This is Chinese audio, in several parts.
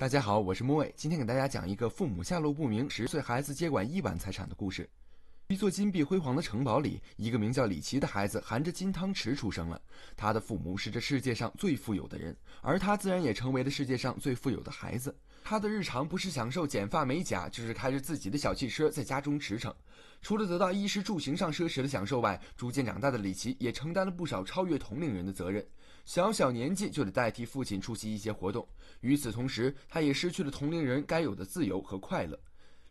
大家好，我是莫伟，今天给大家讲一个父母下落不明、十岁孩子接管亿万财产的故事。一座金碧辉煌的城堡里，一个名叫李奇的孩子含着金汤匙出生了。他的父母是这世界上最富有的人，而他自然也成为了世界上最富有的孩子。他的日常不是享受剪发美甲，就是开着自己的小汽车在家中驰骋。除了得到衣食住行上奢侈的享受外，逐渐长大的李奇也承担了不少超越同龄人的责任。小小年纪就得代替父亲出席一些活动，与此同时，他也失去了同龄人该有的自由和快乐。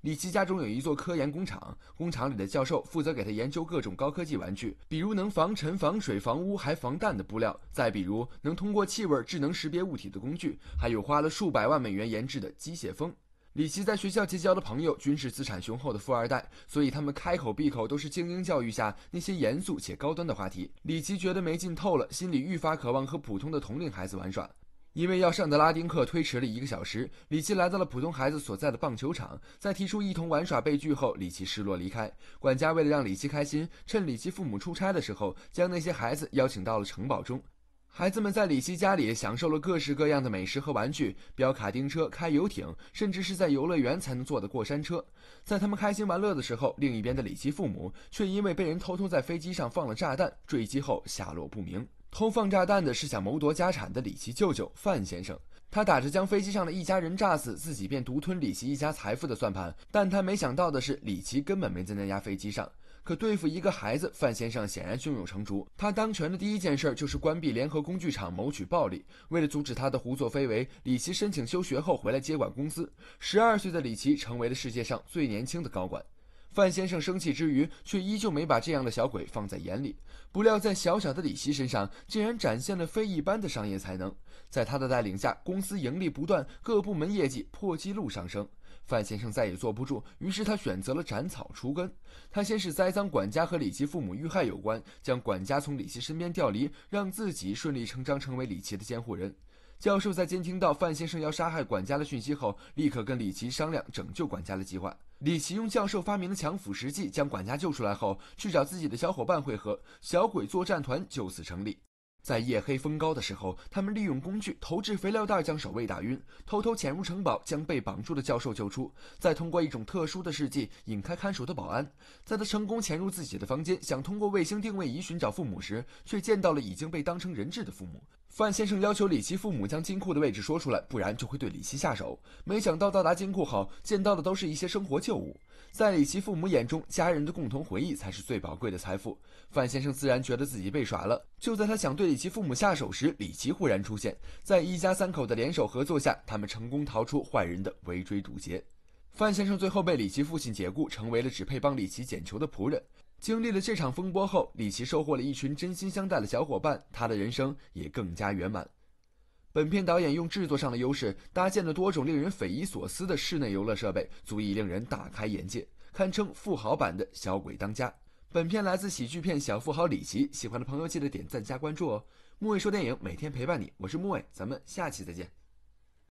里奇家中有一座科研工厂，工厂里的教授负责给他研究各种高科技玩具，比如能防尘、防水、防污还防弹的布料，再比如能通过气味智能识别物体的工具，还有花了数百万美元研制的机械风。李琦在学校结交的朋友均是资产雄厚的富二代，所以他们开口闭口都是精英教育下那些严肃且高端的话题。李琦觉得没劲透了，心里愈发渴望和普通的同龄孩子玩耍。因为要上的拉丁课推迟了一个小时，李琦来到了普通孩子所在的棒球场，在提出一同玩耍被拒后，李琦失落离开。管家为了让李琦开心，趁李琦父母出差的时候，将那些孩子邀请到了城堡中。孩子们在李奇家里享受了各式各样的美食和玩具，飙卡丁车、开游艇，甚至是在游乐园才能坐的过山车。在他们开心玩乐的时候，另一边的李奇父母却因为被人偷偷在飞机上放了炸弹，坠机后下落不明。偷放炸弹的是想谋夺家产的李奇舅舅范先生，他打着将飞机上的一家人炸死，自己便独吞李奇一家财富的算盘。但他没想到的是，李奇根本没在那架飞机上。可对付一个孩子，范先生显然胸有成竹。他当权的第一件事就是关闭联合工具厂，谋取暴利。为了阻止他的胡作非为，李奇申请休学后回来接管公司。十二岁的李奇成为了世界上最年轻的高管。范先生生气之余，却依旧没把这样的小鬼放在眼里。不料，在小小的李奇身上，竟然展现了非一般的商业才能。在他的带领下，公司盈利不断，各部门业绩破纪录上升。范先生再也坐不住，于是他选择了斩草除根。他先是栽赃管家和李奇父母遇害有关，将管家从李奇身边调离，让自己顺理成章成为李奇的监护人。教授在监听到范先生要杀害管家的讯息后，立刻跟李奇商量拯救管家的计划。李奇用教授发明的强腐蚀剂将管家救出来后，去找自己的小伙伴会合，小鬼作战团就此成立。在夜黑风高的时候，他们利用工具投掷肥料袋将守卫打晕，偷偷潜入城堡将被绑住的教授救出，再通过一种特殊的试剂引开看守的保安。在他成功潜入自己的房间，想通过卫星定位仪寻找父母时，却见到了已经被当成人质的父母。范先生要求李奇父母将金库的位置说出来，不然就会对李奇下手。没想到到达金库后，见到的都是一些生活旧物。在李奇父母眼中，家人的共同回忆才是最宝贵的财富。范先生自然觉得自己被耍了。就在他想对李奇父母下手时，李奇忽然出现。在一家三口的联手合作下，他们成功逃出坏人的围追堵截。范先生最后被李奇父亲解雇，成为了只配帮李奇捡球的仆人。经历了这场风波后，李奇收获了一群真心相待的小伙伴，他的人生也更加圆满。本片导演用制作上的优势搭建了多种令人匪夷所思的室内游乐设备，足以令人大开眼界，堪称富豪版的《小鬼当家》。本片来自喜剧片《小富豪》李奇，喜欢的朋友记得点赞加关注哦。木卫说电影每天陪伴你，我是木卫，咱们下期再见。